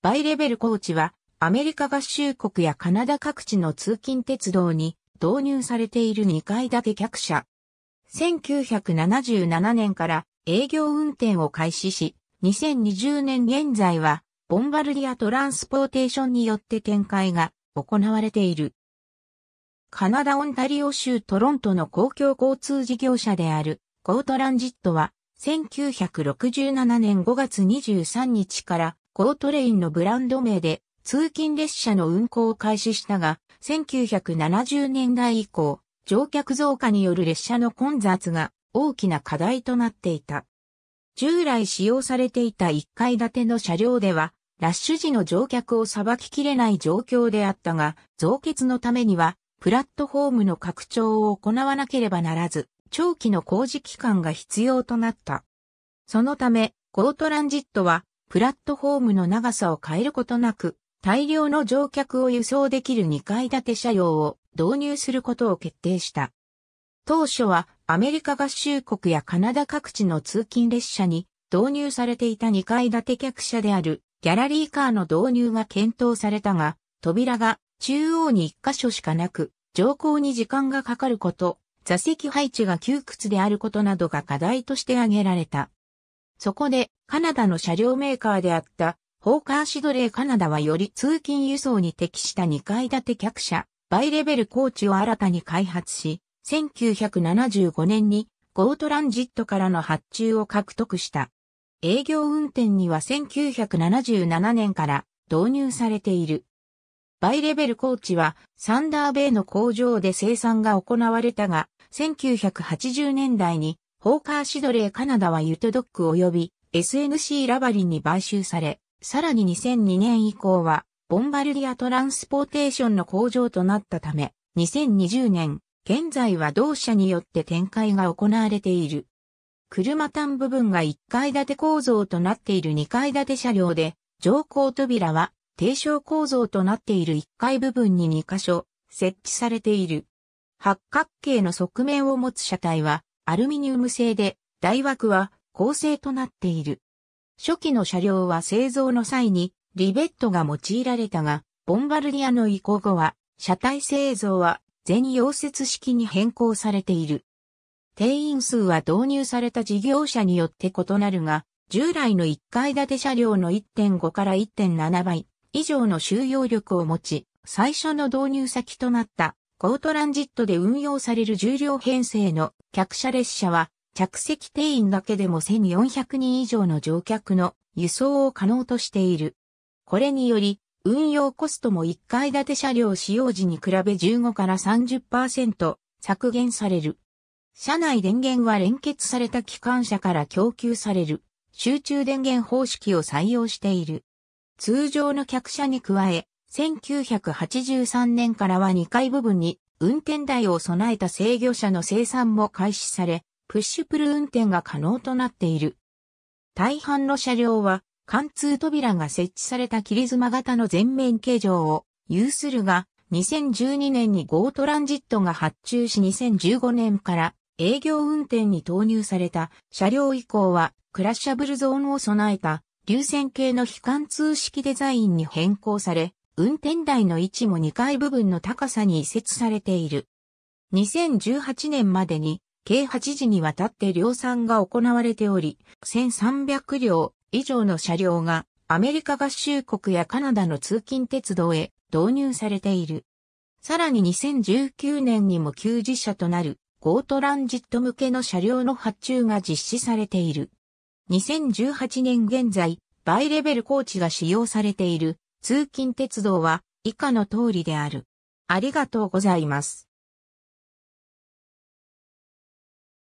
バイレベルコーチは、アメリカ合衆国やカナダ各地の通勤鉄道に導入されている2階建て客車。1977年から営業運転を開始し、2020年現在は、ボンバルディアトランスポーテーションによって展開が行われている。カナダ・オンタリオ州トロントの公共交通事業者であるゴートランジットは1967年5月23日からコートレインのブランド名で通勤列車の運行を開始したが、1970年代以降、乗客増加による列車の混雑が大きな課題となっていた。従来使用されていた1階建ての車両では、ラッシュ時の乗客をさばききれない状況であったが、増結のためには、プラットフォームの拡張を行わなければならず、長期の工事期間が必要となった。そのため、ゴートランジットは、プラットフォームの長さを変えることなく、大量の乗客を輸送できる2階建て車両を導入することを決定した。当初はアメリカ合衆国やカナダ各地の通勤列車に導入されていた2階建て客車であるギャラリーカーの導入が検討されたが、扉が中央に1箇所しかなく、乗降に時間がかかること、座席配置が窮屈であることなどが課題として挙げられた。そこで、カナダの車両メーカーであった、ホーカーシドレーカナダはより通勤輸送に適した2階建て客車、バイレベルコーチを新たに開発し、1975年にゴートランジットからの発注を獲得した。営業運転には1977年から導入されている。バイレベルコーチはサンダーベイの工場で生産が行われたが、1980年代にホーカーシドレーカナダはユトドック及び SNC ラバリンに買収され、さらに2002年以降は、ボンバルディアトランスポーテーションの工場となったため、2020年、現在は同社によって展開が行われている。車単部分が1階建て構造となっている2階建て車両で、乗降扉は低床構造となっている1階部分に2箇所設置されている。八角形の側面を持つ車体はアルミニウム製で、台枠は構成となっている。初期の車両は製造の際にリベットが用いられたが、ボンバルディアの移行後は、車体製造は全溶接式に変更されている。定員数は導入された事業者によって異なるが、従来の1階建て車両の1.5から1.7倍以上の収容力を持ち、最初の導入先となったコートランジットで運用される重量編成の客車列車は、着席定員だけでも1400人以上の乗客の輸送を可能としている。これにより、運用コストも1階建て車両使用時に比べ15から30%削減される。車内電源は連結された機関車から供給される集中電源方式を採用している。通常の客車に加え、1983年からは2階部分に運転台を備えた制御車の生産も開始され、プッシュプル運転が可能となっている。大半の車両は貫通扉が設置された切妻型の全面形状を有するが、2012年に GO トランジットが発注し2015年から営業運転に投入された車両以降はクラッシャブルゾーンを備えた流線形の非貫通式デザインに変更され、運転台の位置も2階部分の高さに移設されている。2018年までに計8時にわたって量産が行われており、1300両以上の車両がアメリカ合衆国やカナダの通勤鉄道へ導入されている。さらに2019年にも休仕車となるゴートランジット向けの車両の発注が実施されている。2018年現在、バイレベルコーチが使用されている通勤鉄道は以下の通りである。ありがとうございます。